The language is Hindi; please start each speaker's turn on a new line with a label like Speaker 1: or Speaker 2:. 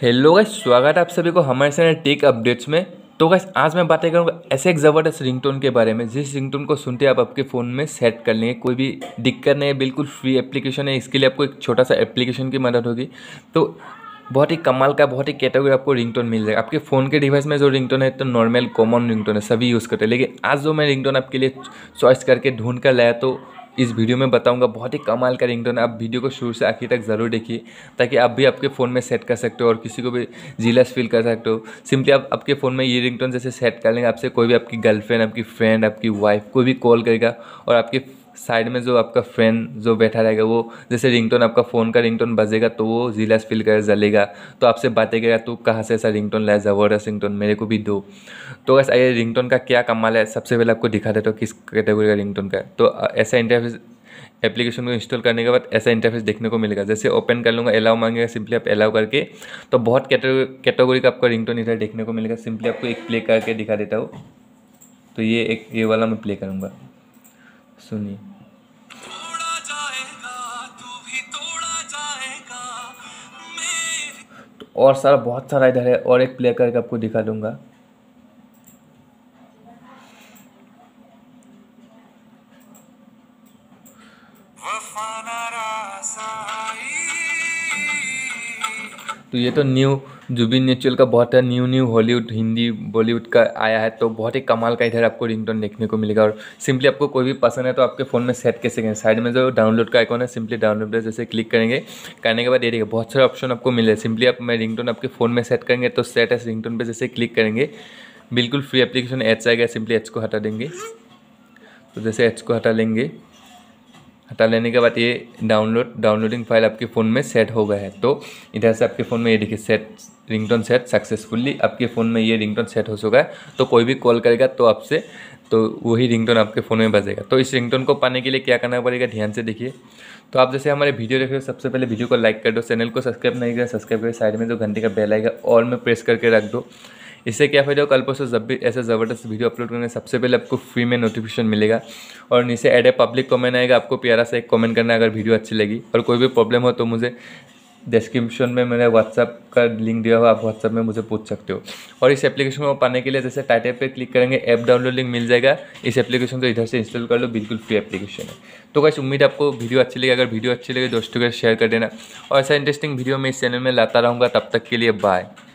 Speaker 1: हेलो गाइस स्वागत है आप सभी को हमारे चैनल टेक अपडेट्स में तो गाइस आज मैं बातें करूंगा ऐसे एक ज़बरदस्त रिंगटोन के बारे में जिस रिंगटोन को सुनते आप आपके फ़ोन में सेट कर लेंगे कोई भी दिक्कत नहीं है बिल्कुल फ्री एप्लीकेशन है इसके लिए आपको एक छोटा सा एप्लीकेशन की मदद होगी तो बहुत ही कमाल का बहुत ही कैटेगरी आपको रिंगटोन मिल जाएगा आपके फ़ोन के डिवाइस में जो रिंगटोन है तो नॉर्मल कॉमन रिंगटोन है सभी यूज़ करते हैं लेकिन आज जो मैं रिंगटोन आपके लिए चॉइस करके ढूंढ कर लाया तो इस वीडियो में बताऊंगा बहुत ही कमाल का रिंगटोन है आप वीडियो को शुरू से आखिर तक ज़रूर देखिए ताकि आप भी आपके फ़ोन में सेट कर सकते हो और किसी को भी जीलस फील कर सकते हो सिंपली आप आपके फ़ोन में ये रिंगटोन जैसे सेट कर लेंगे आपसे कोई भी आपकी गर्लफ्रेंड आपकी फ्रेंड आपकी वाइफ कोई भी कॉल करेगा और आपके साइड में जो आपका फ्रेंड जो बैठा रहेगा वो जैसे रिंगटोन आपका फ़ोन का रिंगटोन बजेगा तो वो जिला फील कर जलेगा तो आपसे बातें करेगा तू कहाँ से ऐसा रिंगटोन लाया ज़बरदस्त रिंगटोन मेरे को भी दो तो बस ये रिंगटोन का क्या कमाल है सबसे पहले आपको दिखा देता हूँ किस कैटेगरी का रिंगटोन का तो ऐसा इंटरफेस एप्लीकेशन को इंस्टॉल करने के बाद ऐसा इंटरफेस देखने को मिलेगा जैसे ओपन कर लूँगा अलाउ मांगेगा सिंपली आप अलाउ करके तो बहुत कैटेगरी का आपका रिंगटोन इधर देखने को मिलेगा सिंपली आपको एक प्ले करके दिखा देता हूँ तो ये एक ये वाला मैं प्ले करूँगा सुनिए तो और सारा बहुत सारा इधर है और एक प्ले करके आपको दिखा दूंगा तो ये तो न्यू जुबिन नेचुरल का बहुत है new new Hollywood Hindi Bollywood का आया है तो बहुत ही कमाल का इधर आपको रिंगटोन देखने को मिलेगा और सिंपली आपको कोई भी पसंद है तो आपके फ़ोन में सेट कर सकेंगे साइड में जो डाउनलोड का आइकॉन है सिंपली डाउनलोड जैसे क्लिक करेंगे करने के बाद ये देखिए बहुत सारे ऑप्शन आपको मिले सिंपली आप मैं रिंगटोन आपके फ़ोन में सेट करेंगे तो सेट एस रिंग पर जैसे क्लिक करेंगे बिल्कुल फ्री एप्लीकेशन एच आएगा सिंपली एच को हटा देंगे तो जैसे एच को हटा लेंगे हटा लेने के बाद ये डाउनलोड डाउनलोडिंग फाइल आपके फ़ोन में सेट हो गया है तो इधर से आपके फ़ोन में ये देखिए सेट रिंगटोन सेट सक्सेसफुली आपके फ़ोन में ये रिंगटोन सेट हो चुका है तो कोई भी कॉल करेगा तो आपसे तो वही रिंगटोन आपके फ़ोन में बजेगा तो इस रिंगटोन को पाने के लिए क्या करना पड़ेगा ध्यान से देखिए तो आप जैसे हमारे वीडियो देख रहे हो सबसे पहले वीडियो को लाइक कर दो चैनल को सब्सक्राइब नहीं करें सब्सक्राइब करें साइड में जो घंटे का बेल आएगा ऑल में प्रेस करके रख दो इससे क्या फ़ायदा हो कल परसों जब भी ऐसा ज़बरदस्त वीडियो अपलोड करने सबसे पहले आपको फ्री में नोटिफिकेशन मिलेगा और नीचे एड ए पब्लिक कमेंट आएगा आपको प्यारा सा एक कमेंट करना अगर वीडियो अच्छी लगी और कोई भी प्रॉब्लम हो तो मुझे डिस्क्रिप्शन में मैंने व्हाट्सअप का लिंक दिया हुआ आप व्हाट्सअप में मुझे पूछ सकते हो और इस एप्लीकेशन को पाने के लिए जैसे टाइटल पे क्लिक करेंगे ऐप डाउनलोड लिंक मिल जाएगा इस एप्लीकेशन को इधर से इंस्टॉल कर लो बिल्कुल फ्री एप्लीकेशन है तो कैसे उम्मीद आपको वीडियो अच्छी लगी अगर वीडियो अच्छी लगे दोस्तों के शेयर कर देना और ऐसा इंटरेस्टिंग वीडियो मैं इस चैनल में लाता रहूँगा तब तक के लिए बाय